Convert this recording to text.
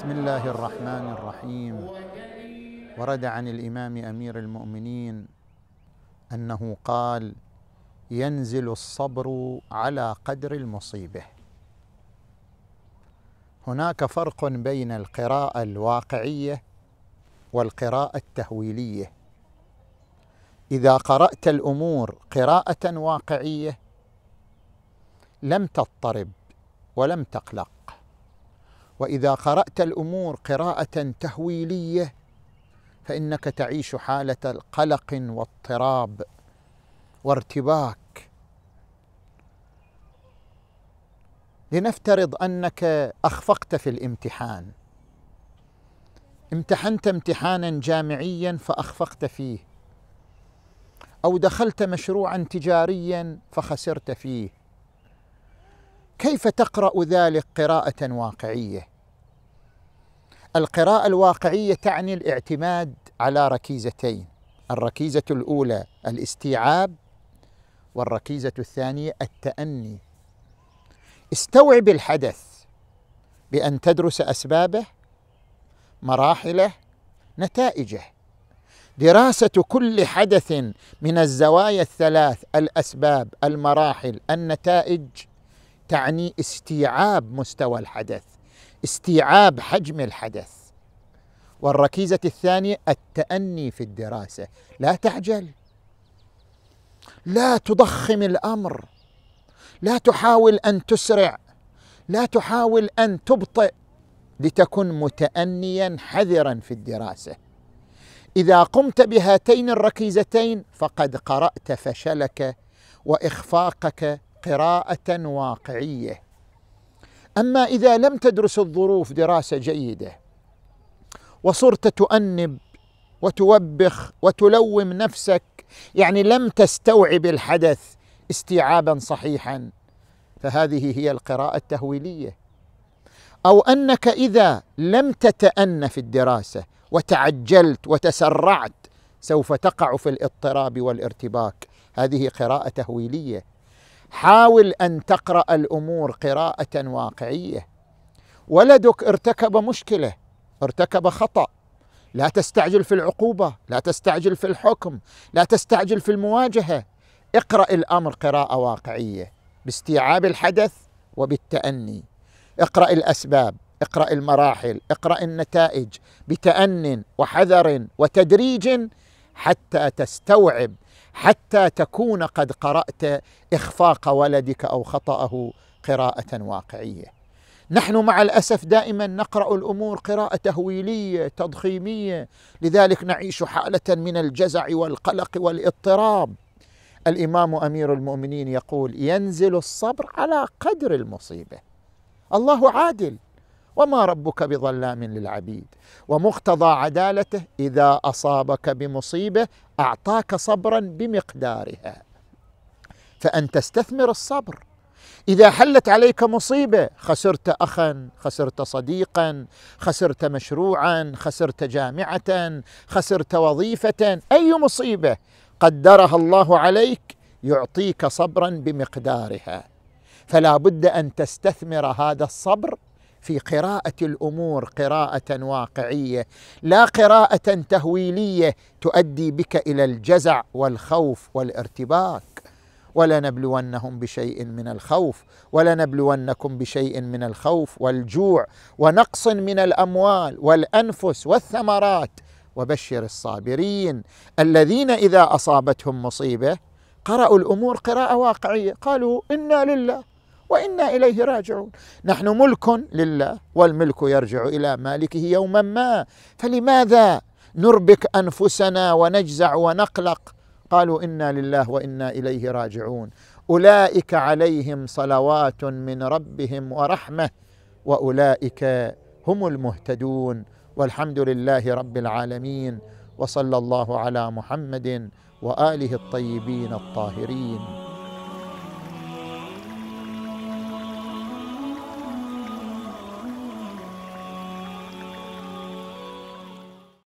بسم الله الرحمن الرحيم ورد عن الامام امير المؤمنين انه قال ينزل الصبر على قدر المصيبه هناك فرق بين القراءه الواقعيه والقراءه التهويليه اذا قرات الامور قراءه واقعيه لم تضطرب ولم تقلق واذا قرات الامور قراءه تهويليه فانك تعيش حاله القلق واضطراب وارتباك لنفترض انك اخفقت في الامتحان امتحنت امتحانا جامعيا فاخفقت فيه او دخلت مشروعا تجاريا فخسرت فيه كيف تقرا ذلك قراءه واقعيه القراءه الواقعيه تعني الاعتماد على ركيزتين الركيزه الاولى الاستيعاب والركيزه الثانيه التاني استوعب الحدث بان تدرس اسبابه مراحله نتائجه دراسه كل حدث من الزوايا الثلاث الاسباب المراحل النتائج تعني استيعاب مستوى الحدث استيعاب حجم الحدث والركيزة الثانية التأني في الدراسة لا تعجل لا تضخم الأمر لا تحاول أن تسرع لا تحاول أن تبطئ لتكن متأنيا حذرا في الدراسة إذا قمت بهاتين الركيزتين فقد قرأت فشلك وإخفاقك قراءة واقعية أما إذا لم تدرس الظروف دراسة جيدة وصرت تؤنب وتوبخ وتلوم نفسك يعني لم تستوعب الحدث استيعابا صحيحا فهذه هي القراءة التهويلية أو أنك إذا لم تتأن في الدراسة وتعجلت وتسرعت سوف تقع في الاضطراب والارتباك هذه قراءة تهويلية حاول ان تقرا الامور قراءه واقعيه ولدك ارتكب مشكله ارتكب خطا لا تستعجل في العقوبه لا تستعجل في الحكم لا تستعجل في المواجهه اقرا الامر قراءه واقعيه باستيعاب الحدث وبالتاني اقرا الاسباب اقرا المراحل اقرا النتائج بتان وحذر وتدريج حتى تستوعب حتى تكون قد قرات اخفاق ولدك او خطاه قراءه واقعيه نحن مع الاسف دائما نقرا الامور قراءه تهويليه تضخيميه لذلك نعيش حاله من الجزع والقلق والاضطراب الامام امير المؤمنين يقول ينزل الصبر على قدر المصيبه الله عادل وما ربك بظلام للعبيد ومقتضى عدالته اذا اصابك بمصيبه اعطاك صبرا بمقدارها فان تستثمر الصبر اذا حلت عليك مصيبه خسرت اخا خسرت صديقا خسرت مشروعا خسرت جامعه خسرت وظيفه اي مصيبه قدرها الله عليك يعطيك صبرا بمقدارها فلا بد ان تستثمر هذا الصبر في قراءه الامور قراءه واقعيه لا قراءه تهويليه تؤدي بك الى الجزع والخوف والارتباك ولنبلونهم بشيء من الخوف ولنبلونكم بشيء من الخوف والجوع ونقص من الاموال والانفس والثمرات وبشر الصابرين الذين اذا اصابتهم مصيبه قرأوا الامور قراءه واقعيه قالوا انا لله وإنا إليه راجعون نحن ملك لله والملك يرجع إلى مالكه يوما ما فلماذا نربك أنفسنا ونجزع ونقلق قالوا إنا لله وإنا إليه راجعون أولئك عليهم صلوات من ربهم ورحمة وأولئك هم المهتدون والحمد لله رب العالمين وصلى الله على محمد واله الطيبين الطاهرين